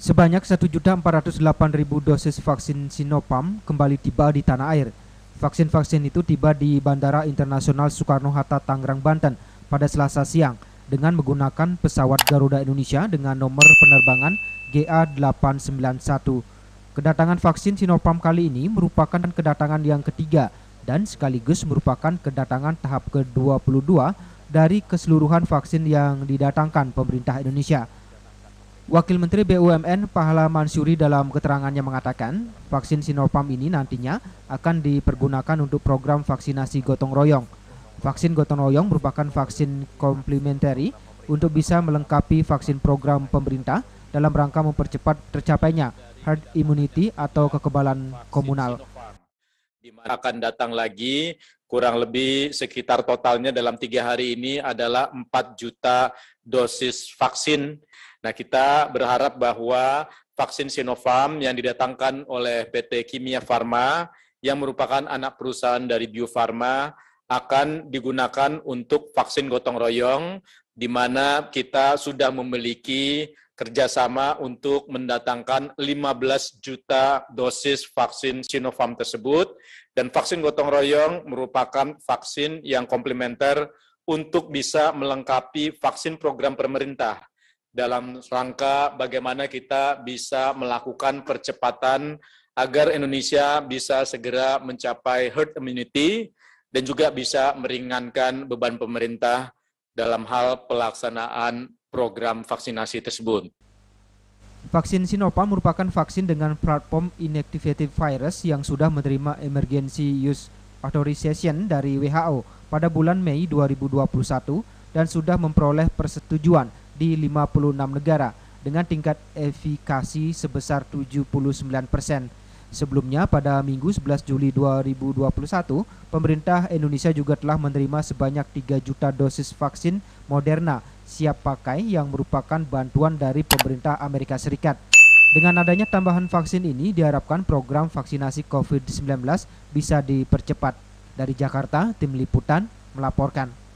Sebanyak 1.408.000 dosis vaksin Sinopharm kembali tiba di tanah air. Vaksin-vaksin itu tiba di Bandara Internasional Soekarno-Hatta Tangerang, Banten pada Selasa siang dengan menggunakan pesawat Garuda Indonesia dengan nomor penerbangan GA891. Kedatangan vaksin Sinopharm kali ini merupakan kedatangan yang ketiga dan sekaligus merupakan kedatangan tahap ke-22 dari keseluruhan vaksin yang didatangkan pemerintah Indonesia. Wakil Menteri BUMN Pahala Mansuri dalam keterangannya mengatakan, vaksin Sinopam ini nantinya akan dipergunakan untuk program vaksinasi gotong royong. Vaksin gotong royong merupakan vaksin komplementari untuk bisa melengkapi vaksin program pemerintah dalam rangka mempercepat tercapainya herd immunity atau kekebalan komunal. Akan datang lagi kurang lebih sekitar totalnya dalam tiga hari ini adalah 4 juta dosis vaksin Nah, kita berharap bahwa vaksin Sinovac yang didatangkan oleh PT Kimia Farma yang merupakan anak perusahaan dari Bio Farma akan digunakan untuk vaksin gotong royong di mana kita sudah memiliki kerjasama untuk mendatangkan 15 juta dosis vaksin Sinovac tersebut. Dan vaksin gotong royong merupakan vaksin yang komplementer untuk bisa melengkapi vaksin program pemerintah dalam rangka bagaimana kita bisa melakukan percepatan agar Indonesia bisa segera mencapai herd immunity dan juga bisa meringankan beban pemerintah dalam hal pelaksanaan program vaksinasi tersebut. Vaksin Sinopharm merupakan vaksin dengan platform inactivated virus yang sudah menerima emergency use authorization dari WHO pada bulan Mei 2021 dan sudah memperoleh persetujuan di 56 negara dengan tingkat efikasi sebesar 79 persen. Sebelumnya, pada Minggu 11 Juli 2021, pemerintah Indonesia juga telah menerima sebanyak 3 juta dosis vaksin Moderna siap pakai yang merupakan bantuan dari pemerintah Amerika Serikat. Dengan adanya tambahan vaksin ini, diharapkan program vaksinasi COVID-19 bisa dipercepat. Dari Jakarta, Tim Liputan melaporkan.